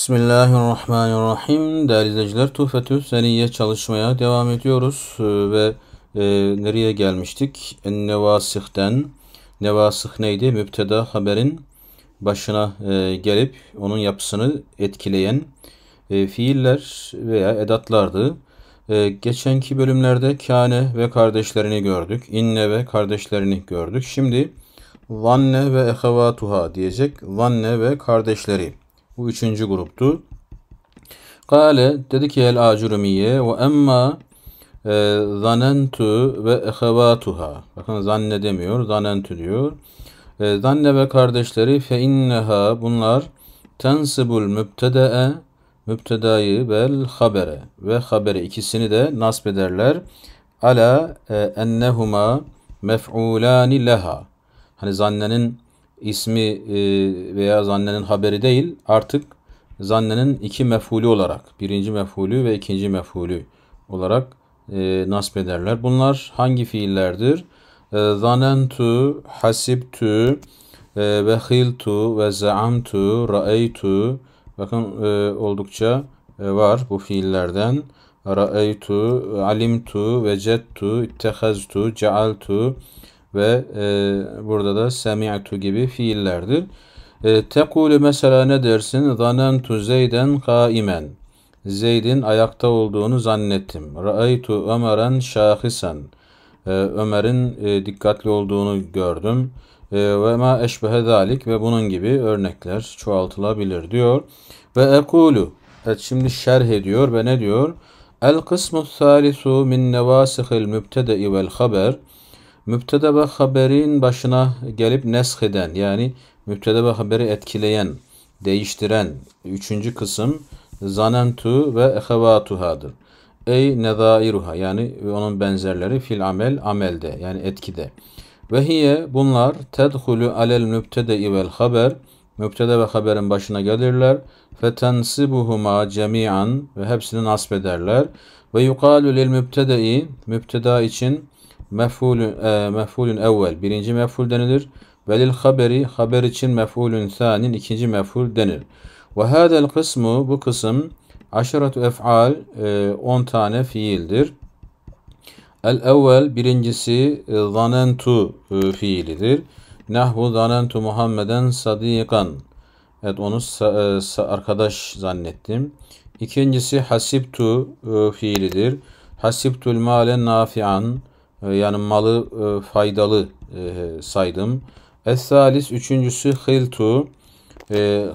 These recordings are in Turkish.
Bismillahirrahmanirrahim. Değerli izleyiciler, Tuhfetü Seniye çalışmaya devam ediyoruz e, ve e, nereye gelmiştik? Nevasıh'ten, nevasıh neydi? Müpteda haberin başına e, gelip onun yapısını etkileyen e, fiiller veya edatlardı. E, geçenki bölümlerde kâne ve kardeşlerini gördük, İnne ve kardeşlerini gördük. Şimdi vanne ve ehevatuha diyecek, vanne ve kardeşleri. Bu üçüncü gruptu. Kale dedi ki el acurumiye ve emma e, zanentu ve ehevatuha. Bakın zanne demiyor, zanentu diyor. E, zanne ve kardeşleri fe inneha bunlar tensibul mübtede'e mübtedayı vel habere ve habere ikisini de nasb ederler. Ala e, ennehuma mef'ulani leha. Hani zannenin ismi e, veya zannenin haberi değil artık zannenin iki mefulü olarak birinci mefulü ve ikinci mefulü olarak e, nasip ederler. Bunlar hangi fiillerdir? E, zanentu, hasibtu, e, behiltu ve zaamtu, raeytu. Bakın e, oldukça e, var bu fiillerden. Raeytu, alimtu, vecettu, ittehaztu, cealtu, ve e, burada da semi'tu gibi fiillerdir. E, tekulu mesela ne dersin? Zanentu zeyden kaimen. Zeyd'in ayakta olduğunu zannettim. Ra'aytu Ömer'en şahisen. E, Ömer'in e, dikkatli olduğunu gördüm. E, ve ma eşbehe zalik ve bunun gibi örnekler çoğaltılabilir diyor. Ve ekulu. Evet şimdi şerh ediyor ve ne diyor? El kısmu thalisu min nevasihil mübtede'i vel haber müptede ve haberin başına gelip nesh eden yani müptede ve haberi etkileyen, değiştiren üçüncü kısım zanentu ve ehevatuhadır. Ey nezairuha yani onun benzerleri fil amel amelde yani etkide. Ve hiye bunlar tedhulu alel mübtede vel haber mübtede ve haberin başına gelirler. Fetensibuhuma cemi'an ve hepsini nasbederler. Ve yukalu lil mübtedei mübteda için mef'ulün e, mef'ulün evvel birinci mef'ul denilir. Velil haberi haber için mef'ulün sanin ikinci mef'ul denir. Ve hadel kısmı bu kısım aşaratu ef'al 10 e, tane fiildir. El evvel birincisi e, zanentu e, fiilidir. Nahvu zanentu Muhammeden sadikan. Evet onu sa, e, arkadaş zannettim. İkincisi hasibtu e, fiilidir. Hasibtul malen nafi'an. Ee, yani malı e, faydalı e, saydım. Es-salis üçüncüsü hiltu.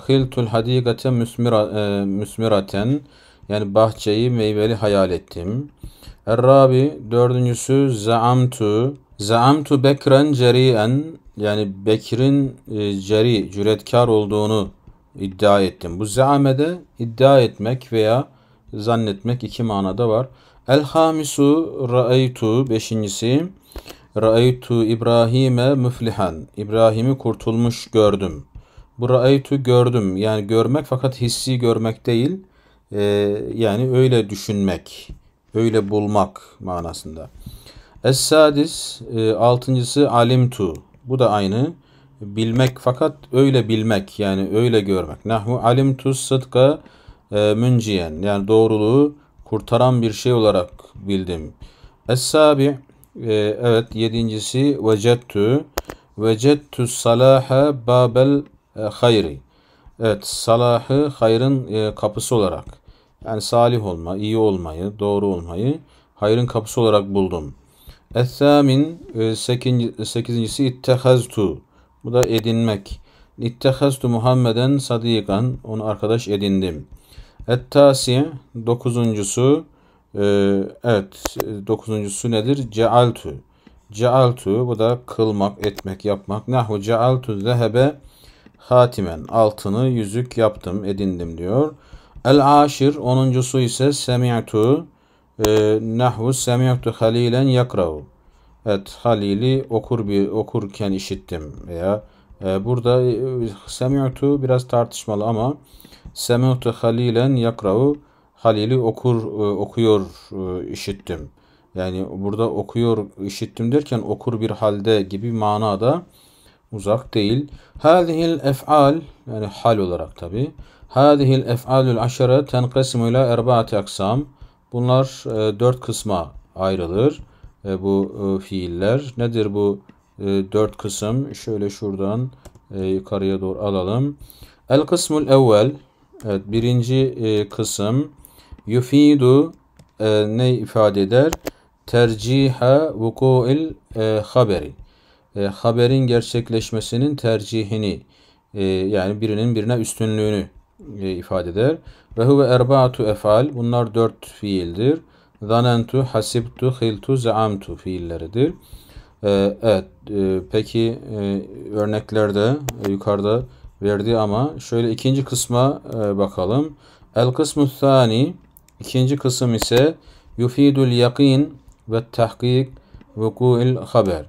Hiltul ee, hadikate müsmira, e, müsmiraten. Yani bahçeyi meyveli hayal ettim. Errabi dördüncüsü zaamtu. Zaamtu bekren ceri'en. Yani Bekir'in ceri, cüretkar olduğunu iddia ettim. Bu zaamede iddia etmek veya zannetmek iki manada var. El hamisu ra'aytu beşincisi ra'aytu İbrahim'e müflihan. İbrahim'i kurtulmuş gördüm. Bu ra'aytu gördüm. Yani görmek fakat hissi görmek değil. Ee, yani öyle düşünmek, öyle bulmak manasında. Es-sadis e, altıncısı alimtu. Bu da aynı. Bilmek fakat öyle bilmek yani öyle görmek. Nahmu alimtu sıdka e, münciyen yani doğruluğu kurtaran bir şey olarak bildim. Es-sabi e, evet yedincisi vecettü vecettü salaha babel e, hayri. Evet salahı hayrın e, kapısı olarak yani salih olma, iyi olmayı, doğru olmayı hayrın kapısı olarak buldum. Es-samin e, sekizincisi ittehaztu. Bu da edinmek. İttehaztu Muhammeden sadıkan, Onu arkadaş edindim. Ettasiye dokuzuncusu e, evet dokuzuncusu nedir? Cealtu. Cealtu bu da kılmak, etmek, yapmak. Nahu cealtu zehebe hatimen. Altını yüzük yaptım, edindim diyor. El aşir onuncusu ise semi'tu. E, nahu semi'tu halilen yakravu. Evet Halil'i okur bir okurken işittim veya e, burada e, semi'tu biraz tartışmalı ama Semeutu halilen yakra'u Halil'i okur e, okuyor e, işittim. Yani burada okuyor işittim derken okur bir halde gibi manada uzak değil. Hadihil ef'al yani hal olarak tabi. Hadihil ef'alul aşere tenkesimu ila erbaati aksam. Bunlar e, dört kısma ayrılır. E, bu e, fiiller. Nedir bu e, dört kısım? Şöyle şuradan e, yukarıya doğru alalım. El kısmul evvel Evet birinci e, kısım yufidu e, ne ifade eder? Terciha vuku'il e, haberi. E, haberin gerçekleşmesinin tercihini e, yani birinin birine üstünlüğünü e, ifade eder. Ve huve erbaatu efal. Bunlar dört fiildir. Zanentu, hasibtu, hiltu, zaamtu fiilleridir. E, evet. E, peki e, örneklerde e, yukarıda verdi ama şöyle ikinci kısma e, bakalım. El kısmı thani ikinci kısım ise yufidul yakin ve tahkik vuku'il haber.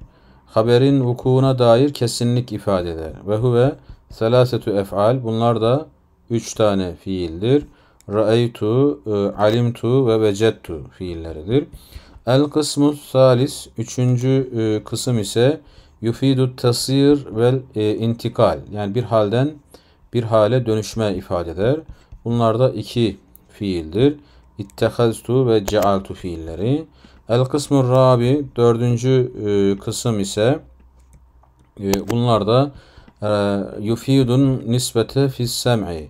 Haberin vukuuna dair kesinlik ifade eder. Ve huve selasetu ef'al. Bunlar da üç tane fiildir. Ra'eytu, e, alimtu ve vecettu fiilleridir. El kısmı salis. Üçüncü e, kısım ise yufidu tasir vel e, intikal yani bir halden bir hale dönüşme ifade eder. Bunlar da iki fiildir. İttehaztu ve cealtu fiilleri. El kısmı rabi dördüncü e, kısım ise e, bunlar da e, yufidun nisbete fis sem'i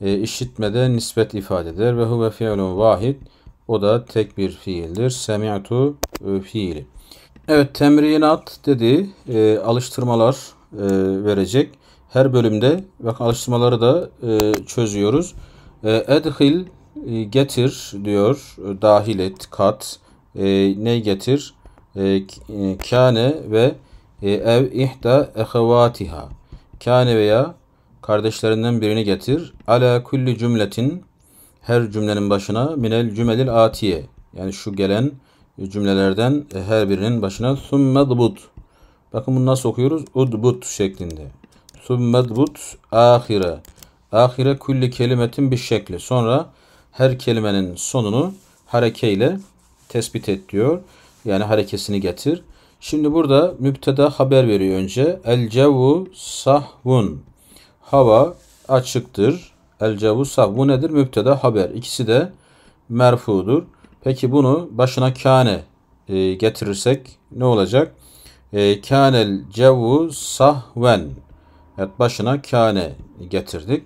e, işitmede nispet ifade eder ve huve fiilun vahid o da tek bir fiildir. Semi'tu e, fiili. Evet temrinat dediği e, alıştırmalar e, verecek. Her bölümde bak alıştırmaları da e, çözüyoruz. E, edhil e, getir diyor. E, dahil et, kat. E, ne getir? E, e kane ve e, ev ihda ehevatiha. Kane veya kardeşlerinden birini getir. Ala kulli cümletin her cümlenin başına minel cümelil atiye. Yani şu gelen cümlelerden e, her birinin başına summedbut. Bakın bunu nasıl okuyoruz? Udbut şeklinde. Summedbut ahire. Ahire kulli kelimetin bir şekli. Sonra her kelimenin sonunu harekeyle tespit et diyor. Yani harekesini getir. Şimdi burada müpteda haber veriyor önce. El cevu sahvun. Hava açıktır. El cevu sahvun nedir? Müpteda haber. İkisi de merfudur. Peki bunu başına kâne e, getirirsek ne olacak? E, kânel cevu sahven. Evet başına kâne getirdik.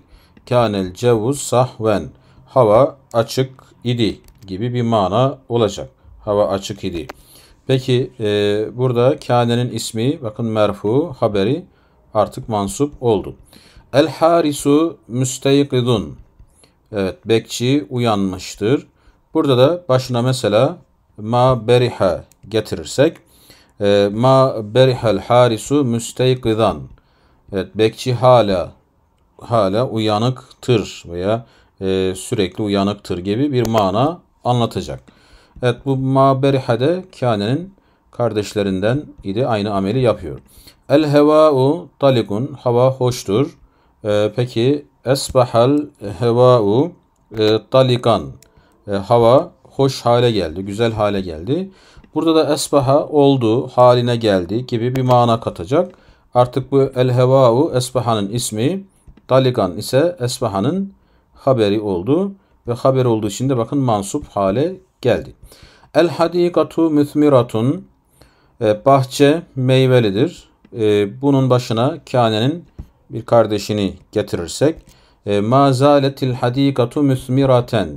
Kânel cevu sahven. Hava açık idi gibi bir mana olacak. Hava açık idi. Peki e, burada kânenin ismi bakın merfu haberi artık mansup oldu. El harisu müsteyqidun. Evet bekçi uyanmıştır. Burada da başına mesela ma beriha getirirsek e, ma berihel harisu müsteykidan, evet bekçi hala hala uyanıktır veya e, sürekli uyanıktır gibi bir mana anlatacak. Evet bu ma beriha de kânenin kardeşlerinden idi aynı ameli yapıyor. El heva'u talikun hava hoştur. E, peki esbahal heva'u e, talikan e, hava hoş hale geldi, güzel hale geldi. Burada da esbaha oldu, haline geldi gibi bir mana katacak. Artık bu el heva'u esbahanın ismi, talikan ise esbahanın haberi oldu. Ve haber olduğu için de bakın mansup hale geldi. El hadikatu müthmiratun, e, bahçe meyvelidir. E, bunun başına kânenin bir kardeşini getirirsek, e, mazalet il hadikatu müthmiraten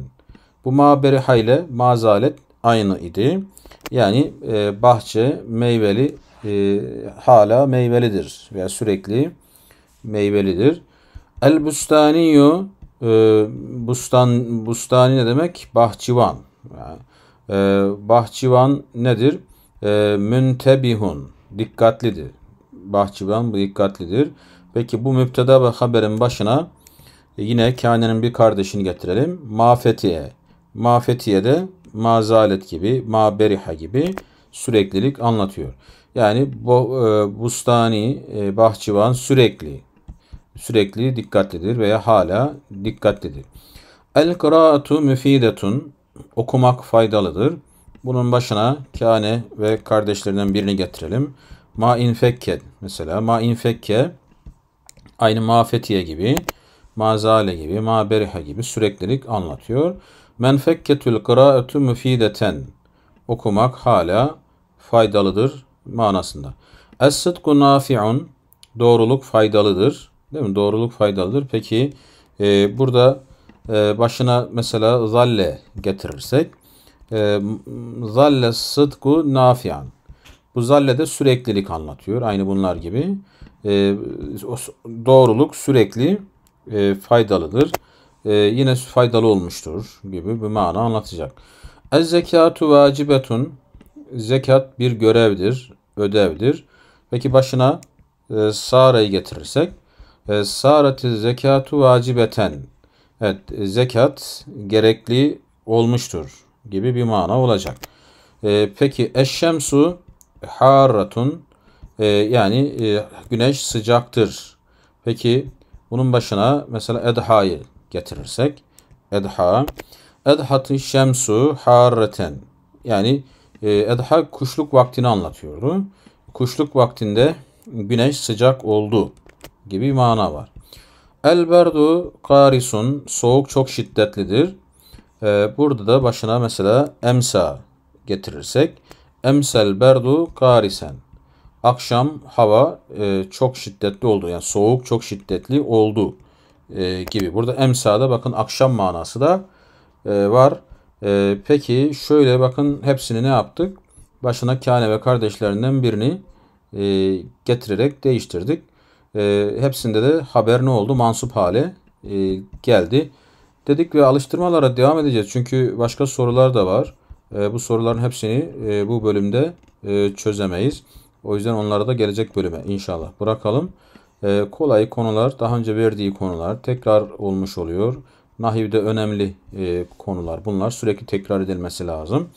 bu maberiha ile mazalet aynı idi. Yani e, bahçe meyveli e, hala meyvelidir veya sürekli meyvelidir. El bustaniyu e, bustan, bustani ne demek? Bahçıvan. Yani, e, bahçıvan nedir? E, müntebihun. Dikkatlidir. Bahçıvan bu dikkatlidir. Peki bu müpteda ve haberin başına e, yine kânenin bir kardeşini getirelim. Mafetiye Ma de, ma gibi, ma gibi süreklilik anlatıyor. Yani bu, e, bustani, e, bahçıvan sürekli, sürekli dikkatlidir veya hala dikkatlidir. El kıraatu müfidetun, okumak faydalıdır. Bunun başına kâne ve kardeşlerinden birini getirelim. Ma infekke mesela ma infekke aynı mafetiye gibi, mazale gibi, ma gibi süreklilik anlatıyor. Men Menfekketül kıraatü müfideten. Okumak hala faydalıdır manasında. Es-sıdku nafi'un. Doğruluk faydalıdır. Değil mi? Doğruluk faydalıdır. Peki e, burada e, başına mesela zalle getirirsek. E, zalle sıdku nafi'an. Bu zalle de süreklilik anlatıyor. Aynı bunlar gibi. E, doğruluk sürekli e, faydalıdır e, yine faydalı olmuştur gibi bir mana anlatacak. Ez zekatu vacibetun zekat bir görevdir, ödevdir. Peki başına e, sarayı getirirsek e, sarati zekatu vacibeten evet e, zekat gerekli olmuştur gibi bir mana olacak. E, peki eşşemsu harratun, e, yani e, güneş sıcaktır. Peki bunun başına mesela edhayil getirirsek edha edhatı şemsu harreten yani e, edha kuşluk vaktini anlatıyordu. Kuşluk vaktinde güneş sıcak oldu gibi mana var. Elberdu karisun soğuk çok şiddetlidir. E, burada da başına mesela emsa getirirsek emsel berdu karisen akşam hava e, çok şiddetli oldu yani soğuk çok şiddetli oldu e, gibi. Burada emsada bakın akşam manası da e, var. E, peki şöyle bakın hepsini ne yaptık? Başına kâne ve kardeşlerinden birini e, getirerek değiştirdik. E, hepsinde de haber ne oldu? Mansup hale e, geldi. Dedik ve alıştırmalara devam edeceğiz. Çünkü başka sorular da var. E, bu soruların hepsini e, bu bölümde e, çözemeyiz. O yüzden onlara da gelecek bölüme inşallah bırakalım. Ee, kolay konular, daha önce verdiği konular tekrar olmuş oluyor. Nahiv'de önemli e, konular bunlar. Sürekli tekrar edilmesi lazım.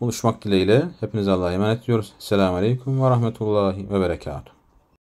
Buluşmak dileğiyle hepinize Allah'a emanet ediyoruz. Selamun Aleyküm ve Rahmetullahi ve Berekatuhu.